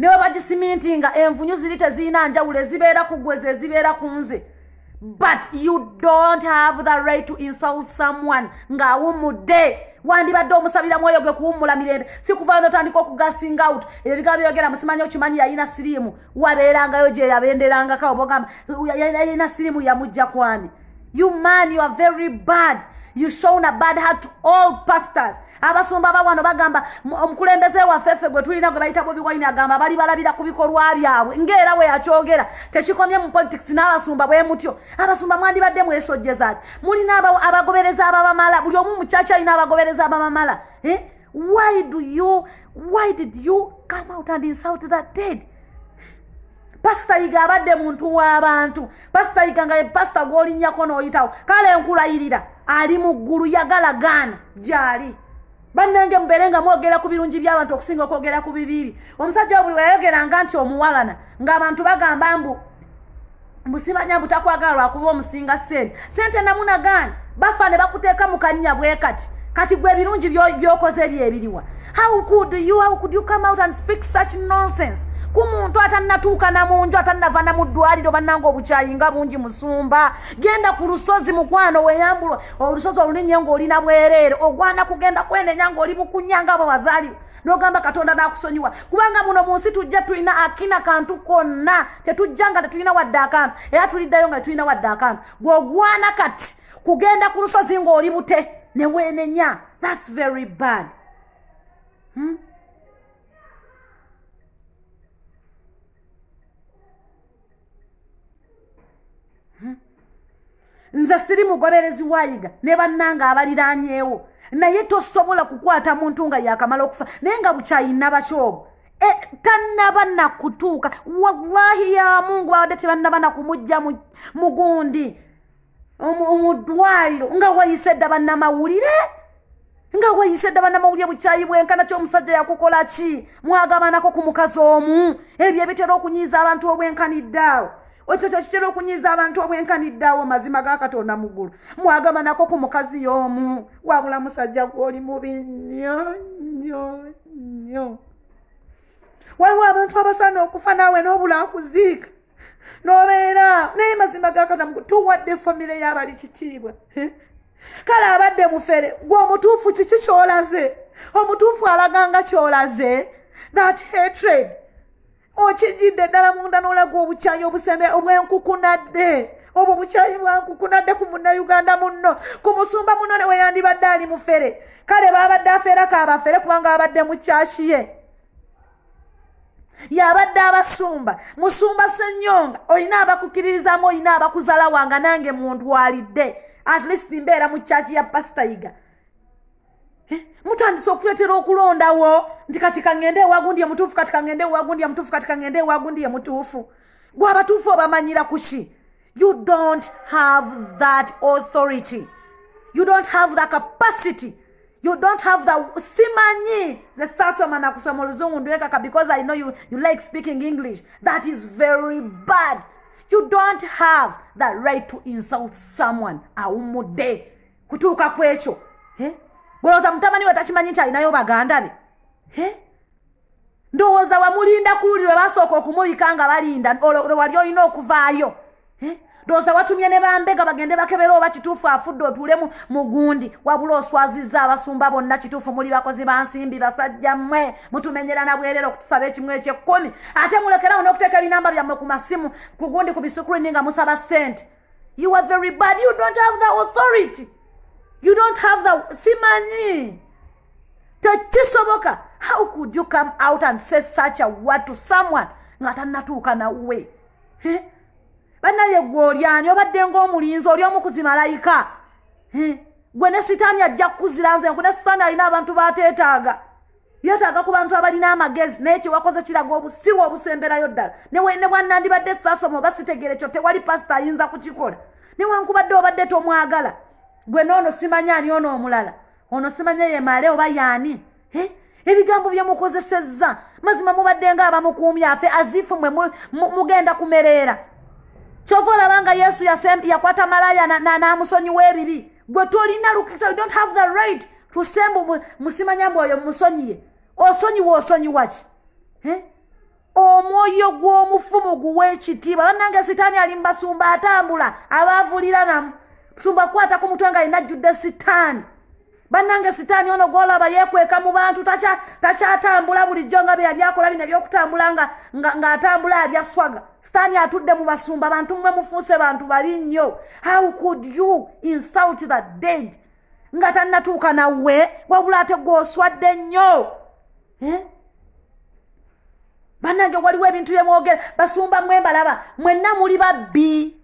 newe bagisiminti nga envunyu ziri teziyina njawule zibeera ku gwe zezibeera ku nze but you don't have the right to insult someone ng'awummudde wandibadde omusabira mwoyo gwe kuwummula mirembe sikuvaa notandika okugasing out ebyo bigambo byoyogera musimanyi okimanyi yayina sirimu wabeerangayo gye yabenderangakawo bogamba yayina sirimu yamujja kwani you man you are very bad shown a bad heart to all pastors abasumba abawano bagamba omukulembeze waffeffe gwe tulina gwe bayita bobi waine agamba bali balabira ku bikolwa byabwe ngaera we yakyogera tekikomye mu politics n'abasumba bwe mutyo abasumba mwandibadde mwesojjeza ati mulina abagobereza ababamala buli omu mukyaki alina abagobereza ababamala eh? why do you why did you come out and insult that dead pasita yiga abadde muntu w'abantu pasita yiga nga ye pasita gw'olinnyako n'oyitawo kale enkulayirira ali muggulu yagalagaana gyali bannange mubeere nga mwogera ku birungi byabantu okusinga okwogera ku bibiri omusajja wabuli weyayogeranga nti omuwalana ngaabantu bagamba mbu busimanya butakwagala lwakuba omusinga sente sente namunagaani bafa ne bakuteeka mu kanya bwe kati kati gwe ebirungi byokoze ebyo ebiriwa how could you how could you come out and speak such nonsense ku muntu atannatuuka na mu nju atannava na mu ddwaliro bannanga obukyayi nga bungi musumba genda ku lusozi mukwano weyambulwa olusozi olunenye ngaolina bwereere ogwana kugenda kwenenya ngaoli mukunya nga abo bazaaliwe nogamba katonda nakusonyiwa kubanga muno mu nsi tujja tulina akina kantu konna tetujja nga tetulina wadde akantu era tuliddayo nga tetulina wadde akantu gweogwana kati kugenda ku lusozi ngaoli bute neweenenya thats very bad hmm? hmm? nze siri mugoberezi waayiga ne bannanga abaliranyeewo naye tosobola kukwata muntu nga yakamala okufa naye nga bukyayina bakyogo e, tannaba nakutuuka wallahi ya mungu baadde tebannaba nakumujja mugundi omudwaliro nga wayise dda bannamawulire nga weyise dda bannamawulire bukyayi bwenkana kyomusajja yakukola ki mwagabanako ku mukazi omu ebyo ebitera okunyiiza abantu obwenkaniddaawo ekyo kyekitera okunyiiza abantu obwenkaniddaawo mazima ga katonda mugulu mwagabanako ku mukazi y'omu wabula musajja gwoli mubi nnyo nnyo nnyo waliwo abantu abasaana okufa naawe n'obulakuziika nobeera naye mazima gakanamu tuwadde famire yabali kitiibwa kale abadde mufere gwe omutuufu kiki kyolaze omutuufu alaganga kyolaze that hatred okijjidde ddala munda nolaga obukyayi obuseme obwenkukunadde obwo bukyayi bwankukunadde ku munnayuganda munno ku musumba munone weyandibadde ali mufere kale baabadde afeerako abafere kubanga abadde mu kyaki ye yabadde abasumba musumba senyonga olina abakukkiririzamu olina abakuzala wanga nange muntwalidde at least mbeera mu kyaki ya pasitayiga eh, mutandise okuletera okulondawo nti kati kaŋŋende ewagundi emutuufu kati kaŋŋende ewagundi emutuufu kati kaŋŋende ewagundi emutuufu gwe abatuufu obamanyira ku ki you don't have that authority you don't have tha capacity You don't have the simani. The sasomana kusomolizungu ndweka because I know you, you like speaking English. That is very bad. You don't have the right to insult someone. Aumude. Kutuka kwecho. Eh? Gwoza mtamani watachimanyi cha inayoba gandani. Eh? Ndoza wamuli inda kuli webasoko kumuli kanga wali inda. Olo, olo walio ino kufayo. Eh? doza watumye ne bambega bagende bakebera oba kituufu afudde otuule mu gundi wabula oswaziza abasumba bonna kituufu muli bakozi ba nsimbi basajja mmwe mutumenyerana bwerera okutusaba ekimu ekyekkumi ate mulekerawo n'okuteeka ebinamba byammwe ku masimu ku gundi ku bisukulini nga musaba sente you are very bad you don't have the authority you don't have the simanyi tekisoboka how could you come out and say such a word to someone nga tannatuuka nawe eh? bannaye gwe olyani obadde ngaomulinzi oli omukuzi malayika gwe ne sitaani ajja kukuzira nze nku ne sitaani alina abantu bateetaaga yeetaaga ku bantu abalina amagezi naye kyewakoze kiraga obusiwa obusemberayo ddala ne bwannandibadde saasoma oba sitegere kyo tewali pasita ayinza kukikola newankubadde obadde tomwagala gwe noono simanya ani ono omulala ono simanya ye male oba yaani ebigambo bye mukozesezza mazima mubaddenga abamukuumi afe azifu mwe mugenda kumereera kyova olaba nga yesu yakwata malaya n'amusonyiwa ebibi gwe tolina lukisa you don't have the right tusemba musimanyamboyo musonyiye osonyiwa osonyiwa ki omwoyo gw'omufumu guwa ekitiibwa bannange sitaani ali mubasumba atambula abavuliranamu sumba kukwatakumutwe nga alina ajjudde sitaani bannange sitaani ono gwolaba yekweka mu bantu takyatambula bulijjo nga bye yali akola bino ebyokutambula ng'atambula alya swaga sitaani atudde mu basumba abantu mmwe mufuuse bantu bali nnyo how could you insult the dead nga tannatuuka nawe wabulaate gwoswadde nnyo eh? bannange waliwo ebintu byemwogera basumba mwembalaba mwenna muli babbi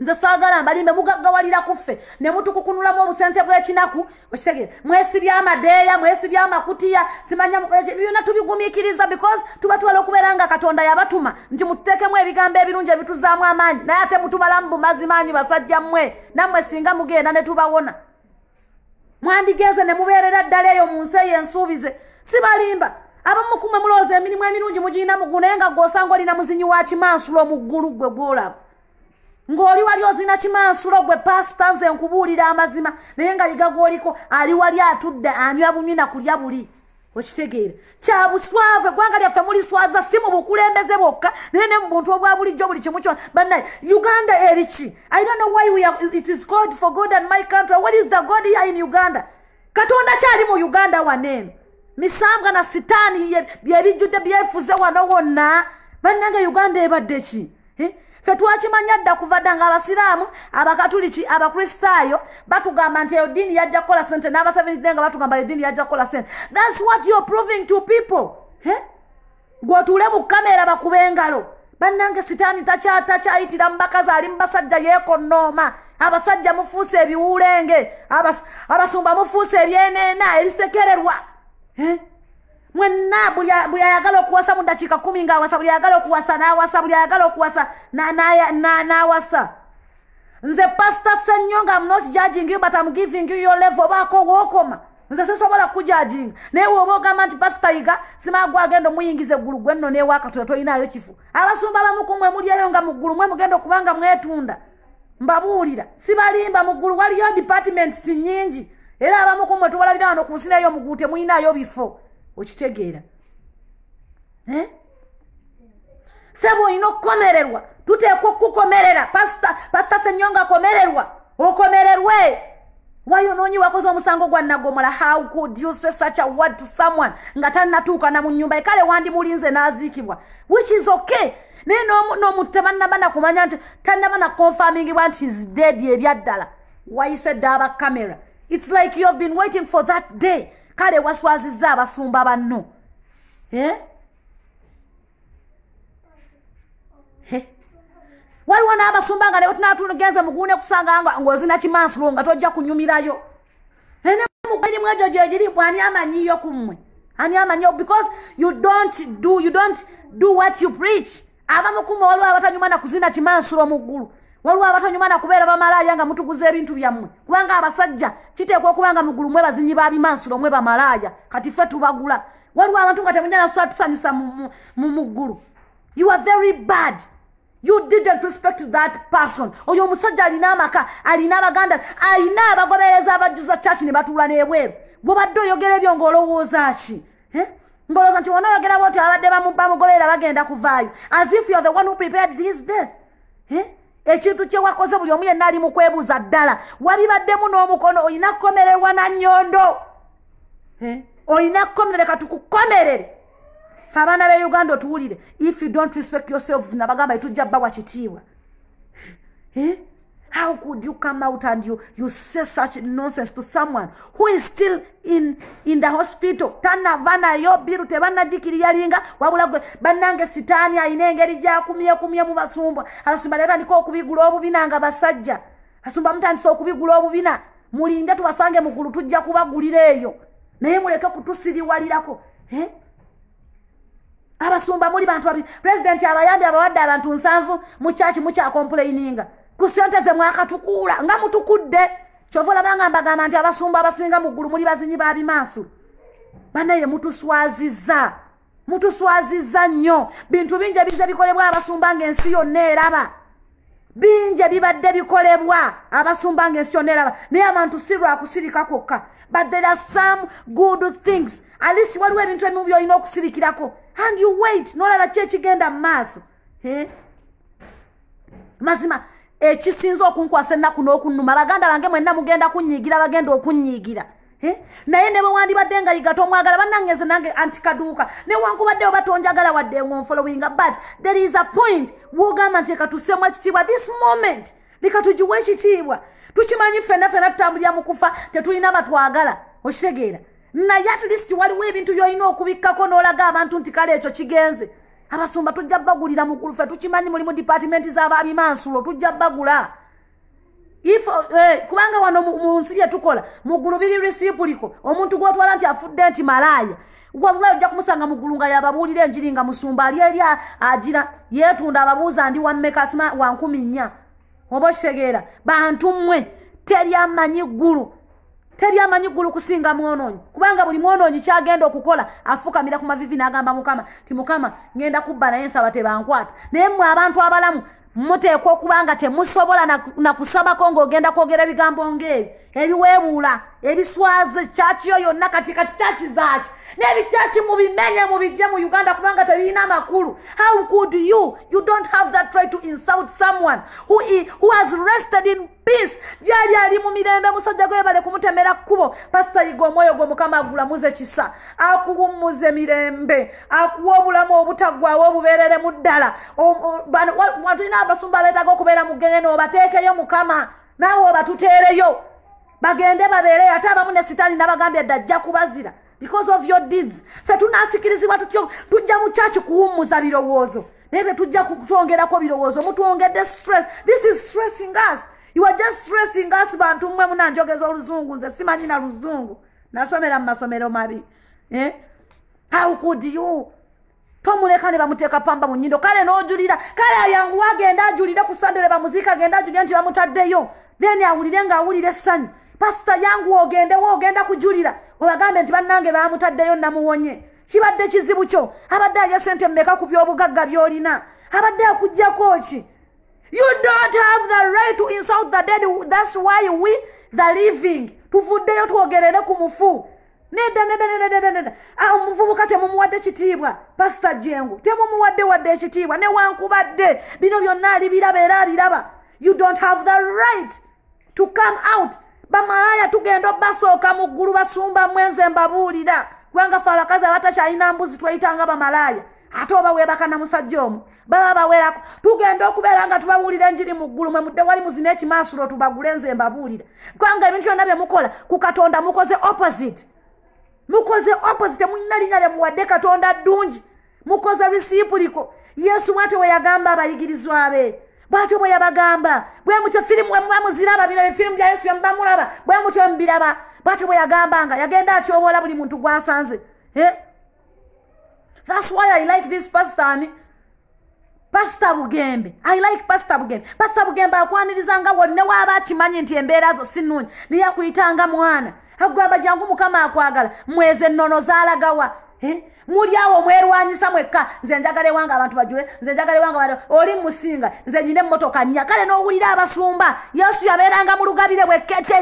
nze saagala mbalimbe mugaggawalira kuffe ne mutukukunulamu obusente bw'ekinaku okitegere mwesibya amadeeya mwesibya amakutiya simanya byonna tubigumiikiriza because tuba twala okubeera nga katonda yabatuma nti mutteekemu ebigambo ebirungi ebituzaamu amaanyi naye ate mutumalamu bumazi maanyi basajja mmwe nammwe singa mugenda ne tubawona mwandigeze ne mubeerera ddala eyo mu nsi eyensuubize sibalimba abamukume mulowooza emirimu emirungi mugiina mugunaye nga gosanga olina muzinyi wa kimansulo mu ggulu ggwe gwolaba ng'oli wali ozina kimansulo gwe pasita nze nkubuulira amazima naye nga ligagwoliko ali wali atudde anywa bunywi nakulya buli okitegeera kyabuswave eggwanga lyaffe muliswaza si mu bukulembeze bwokka naye ne mu buntu obwa bulijjo buli kimu kyona bana uganda eriki i don't know why we have, it is called for god and my country what is the god here in uganda katonda kyali mu uganda waneene misambwa na sitaani byebijjudde byefuze wano wonna bannange uganda ebadde ki eh? fe twakimanya dda kuva dda ngaabasiraamu abakatuliki abakristaayo batugamba nti eyo diini yajja kukola sente n'abasavenide nga batugamba eyo diini yajja kukola sente thats what youare proving to people he gweotuule mu kamera bakuba engalo bannange sitaani takyayitira mu bakazi ali mu basajja yeekonnooma abasajja mufuusa ebiwuulenge abasumba mufuusa ebyeneena ebisekererwa eh? mwenna buli ayagala okuwasa mudakiika kumi ngaawasa buli ayagala okuwasa nawasa buli ayagala okuwasa nawasa nze pasita senyo nga mno kijajingiyo but amgiving yo leve obaako wookoma nze sisobola kujajinga naye weoba ogamba nti pasita yiga simaagwe agenda omuyingiza eggulu gwenno newakatula tolinayo kifu abasumba bamukumwe mulyeyo nga muggulu mwe mugenda okuba nga mwetunda mbabuulira sibalimba muggulu waliyo departments nyingi era abamukumwe tubalabira wano ku nsi nayo muguu temulinayo bifo okitegeera eh? sebo olina okukomererwa tuteeka okukukomerera pasta pasita senyonga akomererwa okomererwe wayo noonyi wakoze omusango gwa nagomola how could you say such a word to someone nga talinatuukana mu nyumba ekale wandi mulinze n'aziikibwa which is okay naye n'omuntu tebannaba nakumanya nti talinaba nakonfamingibwa nti is dead ebyaddala wayise dda aba camera its like you have been waiting for that day kale waswaziza abasumba banno waliwo n'abasumba nga nebo tunatugenze mugune kusanga ngaozinakimansulo nga tojja kunyumirayo nemugerimu egyo gyegiri bwe ani amanyiyo ku mmwe ani amanyiyo because you don't do, you don't do what you preach abamukuma waliwo abatanyuma nakuzina kimansulo muggulu waliwo abatonyuma nakubeera bamalaaya nga mutuguza ebintu byammwe kubanga abasajja kiteekwa okuba nga mugulu mwe bazinyi babimansiro mwe bamalaaya kati ffe tubagula waliwo abantu nga temuja nasula tusanyusa mu muggulu you are very bad you didn't respect that person oyo omusajja alina amaka alina abaganda alina abagobereza abajjuza chaki ne batuula n'ebweru gwobadde oyogera ebyo ngaolowooza ki eh? ngaolowooza nti wona oyogerabo oti abadde bamugoberera bagenda kuvaayo as if you are the one who prepared this death eh? ekintu kyewakoze buli omu yenna ali mukwebuuza ddala wabibaddemu n'omukono olina kukomererwa na nnyondo olina kukomerere katukukomerere fe abaana be uganda otuwulire if you don't respect yourselves nabagamba tetujja bbawa kitiibwa How could you come out and you, you say such nonsense to someone who is still in, in the hospital? tanavanayo biru tebanagikiriyalinga wabula gwe banange sitaani ayina engeri gyakumyekumye mu basumba abasumba leero andika okubigula obubina nga basajja asumba mutandisa okubigula obubina mulinde tubasange mugulu tujja kubagulira eyo naye muleke kutusiriwalirako eh? abasumba muli bantu babi pulezidenti abayambi abawadde abantu nsanvu mu chaachi mukyakompulaininga ku sente ze mwakatukuula nga mutukudde kyova olabanga mbagamba nti abasumba abasinga mu ggulu muli bazinyi babimaaso baneye mutuswaziza mutuswaziza nnyo bintu bingi ebiza bikolebwa abasumba ngaensi yonna eraba bingi ebibadde bikolebwa abasumba ngaensi yonna eraba naye abantu si lwakusirika kwokka but there are some good things alist waliwo ebintu ebimu byolina okusirikirako and you wait nolaba ki ekigenda mu maaso mazima hey? ekisinza okunkwasa ennaku n'okunnuma baganda bange mwenna mugenda kunyiigira bagenda okunyiigira eh? naye ne bwewandibadde nga yigata omwagala bannangeze nange antikaduuka newankubadde oba tonjagala wadde ngonfolowinga but there is a point wogamba nti ekatusseemu ekitiibwa this moment leka tugiwa ekitiibwa tukimanyi ffenna ffenna tutambulira mu kufa tetulina batwagala okitegeera naye at least waliwo ebintu by'olina okubikkako n'olaga abantu nti kale ekyo kigenze abasumba tujja bagulira mugulu fe tukimanyi mulimu dipatimenti zababimansulo tujja bagula eh, kubanga wano munsi byetukola mugulu biri risipuliko omuntu gwotwala nti afudde nti malaya wallahi ojja kumusanga mugulu nga yababuulira enjiri nga musumba ali eri agira yetunda ababuuza ndi wammekasima wankumi nnya oba okitegeera bantu mmwe teryamanyi ggulu teri amanyi ggulu kusinga mwononyi kubanga buli mwononyi kyagenda okukola afukamira ku mavivi n'agamba mukama ti mukama ngenda kubba naye nsaba tebankwata naye mmwe abantu abalamu muteekwa okuba nga temusobola nakusabako ng'ogenda kwogera ebigambo ng'ebyo ebiweebuula ebiswaze kyakiyo yonna kati kati kyakizaaki n'ebikyaki mubimenye mubijje mu uganda kubanga tebirina amakulu how could you you don't have that right to insult someone who, he, who has rested in peace gyali ali mu mirembe musajja gwebale kumutemera kkubo pasita yiga omwoyo gwe mukama agulamuze kisa akuwummuze mirembe akuwa obulamu obutaggwawo obubeerere mu ddala abasumba beetaaga okubeera mu genge noobateekeyo mukama naawe obatuteereyo bagende babeereyo ate abamu ne sitaani nabagambye dda ajja kubazira because of your deeds fe tunasikirizibwa tutyo tujja mu kyaki kuwummuza birowoozo naye tetujja kutwongerako birowoozo mutwongedde stress this is stressing us you are just stressing us bantu mmwe munanjogeza oluzungu nze simanyina luzungu nasomera mu masomero mabi eh? how could you tomulekane bamuteeka pamba mu nyindo kale n'ojulira kale ayanguwa agenda ajulire ku sandere bamuziika agenda ajulire nti bamutaddeyo then awulire ng'awulira essanyu pasita yanguwa ogendewo ogenda kujulira obagambe nti bannange bamutaddeyo namuwonye kibadde kizibu kyo abadde alya sente mumeka ku byobugagga by'olina abadde akugjako ki you don't have the right to insult the dead thats why we the living tuvuddeyo twogerere ku mufu nedda nedda nedda omuvubuka temumuwadde kitiibwa pasita jengu temumuwadde wadde ekitiibwa newankubadde bino byonna alibiraba era abiraba you don't have the right to come out bamalaya tugenda obasooka mu ggulu basumba mwenze mbabuulira kubanga fe abakazi abatakyalina mbuzi twayitanga bamalaaya ate oba webakana musajja omu baba bawerako tugenda okubeera nga tubawulira enjiri mu ggulu mwe mudde wali muzina ekimaasulo tubagule nze mbabuulira kubanga ebintu byonna bye mukola ku katonda mukoze opposite mukoze opposite mulina linya lyemuwadde katonda ddungi mukoze lisimpuliko yesu bwate we yagamba abayigirizwa be bwatyo bwe yabagamba bwe mutyo firimu bamuziraba bino efirimu bya yesu yemubamulaba bwe mutyo mubiraba bwatyo bwe yagambanga yagenda atyobola buli muntu gwasanze thats why i like this pastan pasita bugembe i like pasita bugembe pasita bugembe akwaniriza ne waba akimanyi nti embeera zo sinungi niye akuyitanga mwana akugamba jangu mukama akwagala mweze ennono zalagawa muli awo mwerwanyisa mwekka nze njagala ewange abantu bajule nze njagala ewange bado oli musinga nze nyina emmotoka nnya kale n'owulira abasumba yesu yabeeranga mu lugabire bwekkete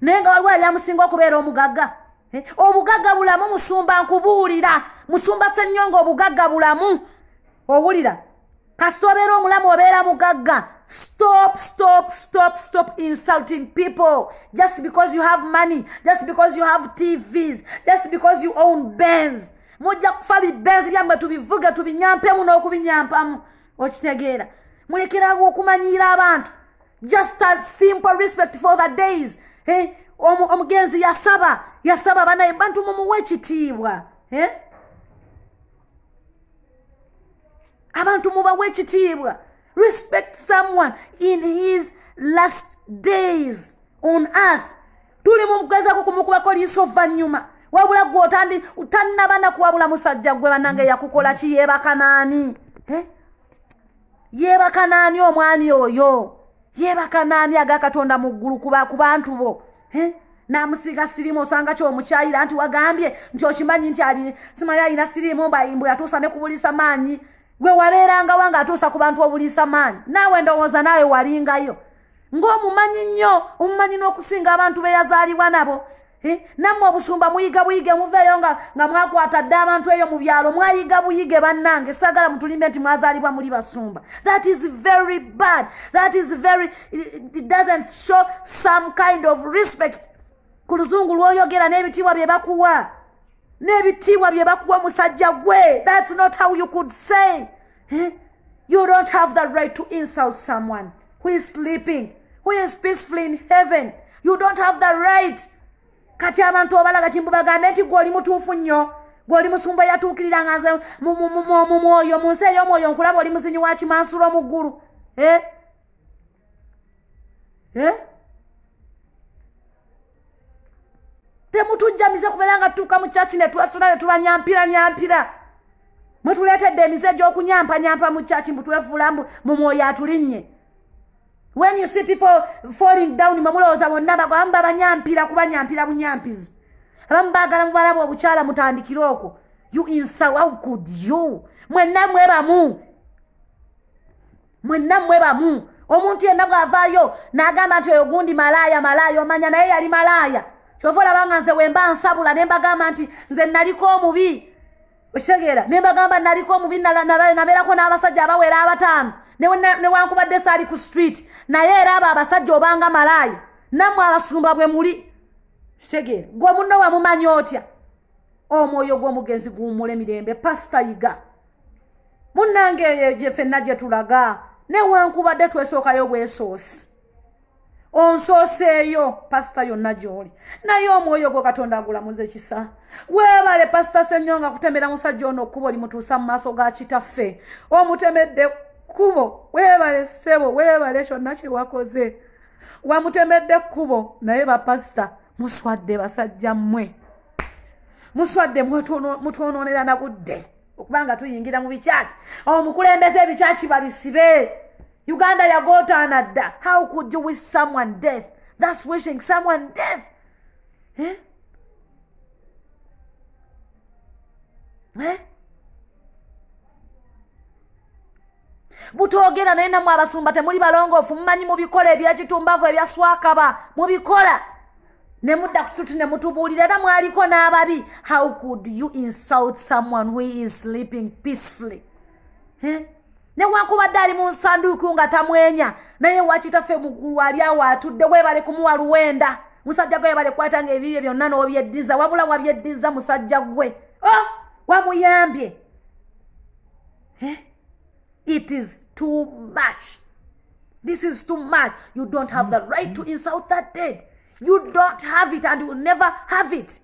naye nga waliwo alira musinga okubeera omugagga eh, obugagga bulamu musumba nkubuulira musumba sennyo nga obugagga bulamu owulira kasita obeera omulamu obeera mugagga stop stop stop stop insulting people just because you have money just because you have tvs just because you own bens mujja kufa bibenzi byammwe tubivuge tubinyampemu n'okubinyampamu okitegeera mulekeranga okumanyiira abantu just a simple respect for the days omugenzi yasaba yasaba banaye bantu mumuwa ekitiibwa abantu mubawa ekitiibwa respect someone in his last days on earth tuli mumugezako kumukubako liisa ovanyuma wabula gwe otandi tanaba nakuwabula musajja gwe banange yakukola ki yeebakanaani yeebakanaani omwani oyo yeebakanaani aga katonda mu ggulu ku bantu bo namusiiga sirimu osanga kyomukyayira nti wagambye nti okimanyi nti simaye alina sirimu mbayimbwe atuusa ne kubuliisa maanyi gwe wabeerangawo nga atuusa ku bantu obuliisa maanyi naawe ndowooza naawe walingayo ng'omumanyi nnyo omumanyi n'okusinga abantu beyazaalibwa nabo Eh? namwe obusumba muyiga buyige muveeyo nga mwakwata dde abantu eyo mu byalo mwayiga buyige bannange sagala mutulimbe nti mwazaalibwa muli basumba that is very bad that is very it doesn't show some kind of respect ku luzungu lwoyogera n'ebitiibwa bye bakuwa n'ebitiibwa bye bakuwa musajja gwe thats not how you could say eh? you don't have the right to insult someone who is sleeping who is peacefully in heaven you don't have the right kati abantu obalaga kimbu bagambe nti gweoli mutuufu nnyo gweoli musumba eyatuukirira nga nze mu mwoyo mu nsi ey'omwoyo nkulaba oli muzinyi wa kimansulo mu ggulu e e temutujjamize kubeera nga tutuuka mu caki ne twesula ne tuba nyampira nyampira mwe tuleetedde emize egy'okunyampanyampa mu caki mbu twefuula mu mwoyo atulinnye when you see people falling down mumulowooza bonna abamu babanyampira kubanyampira bunyampizi abamu baagala mubalaba obukyala mutandikire okwo you insult how could you mwenna mwebamu mwenna mwebamu omuntu yenna bwavaayo n'agamba nti oyo gundi malaaya malaaya omanya naye yali malaaya kyova olabanga nze wemba nsabula ne mbagamba nti nze naliko omubi okitegeera ne mbagamba naliko omubi nabeerako n'abasajja abawera abataano newankubadde saali ku street naye era abo abasajja obanga malaaya nammwe abasumba bwe muli kitegeere gwomunno wamumanya otya omwoyo gw'omugenzi guwumula emirembe pasita yiga munnange eyo gyefenna gye tulaga newankubadde twesookayo bwesoosi onsooseeyo pasita yonna gy'oli naye omwoyo gwe katonda agulamuza ekisa weebale pasita senyo nga kutemera musajja ono okkuba oli mutuusa mu maaso ga kitaffe omutemedde kkubo weebale ssebo weebale kyonna kye wakoze wamutemedde kkubo naye bapasita muswadde basajja mmwe muswadde mutwonoonera na budde okubanga tuyingira mu bicyaki omukulembeze ebicyaki babisibe uganda yagootaana dda how could you wish someone death thats wishing someone death eh? Eh? butoogera naye nammwe abasumba temuli balongoofu mumanyi mubikola ebyekitumbavu ebyaswakaba mubikola ne mudda ku kitutu ne mutubuulira era mwaliko n'ababi how could you insult someone who is sleeping peacefully newankubadde ali mu nsanduuku nga tamwenya naye wakitaffe muggulu ali awo atudde webale kumuwa luwenda musajja gwe webale kukwata nga ebibyo byonna n'obyeddiza wabula wabyeddiza musajja gwe o oh, wamuyambye eh? It is too much. This is too much. You don't have the right to insult that dead. You don't have it and you will never have it.